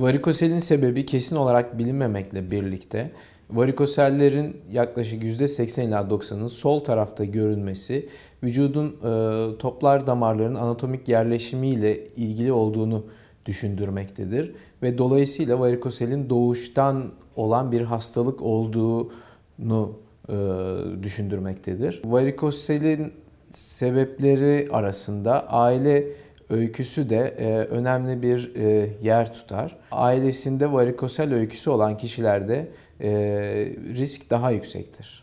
Varikoselin sebebi kesin olarak bilinmemekle birlikte varikosellerin yaklaşık %80 ila %90'ın sol tarafta görünmesi vücudun e, toplar damarların anatomik yerleşimiyle ilgili olduğunu düşündürmektedir ve dolayısıyla varikoselin doğuştan olan bir hastalık olduğunu e, düşündürmektedir. Varikoselin sebepleri arasında aile öyküsü de e, önemli bir e, yer tutar. Ailesinde varikosel öyküsü olan kişilerde e, risk daha yüksektir.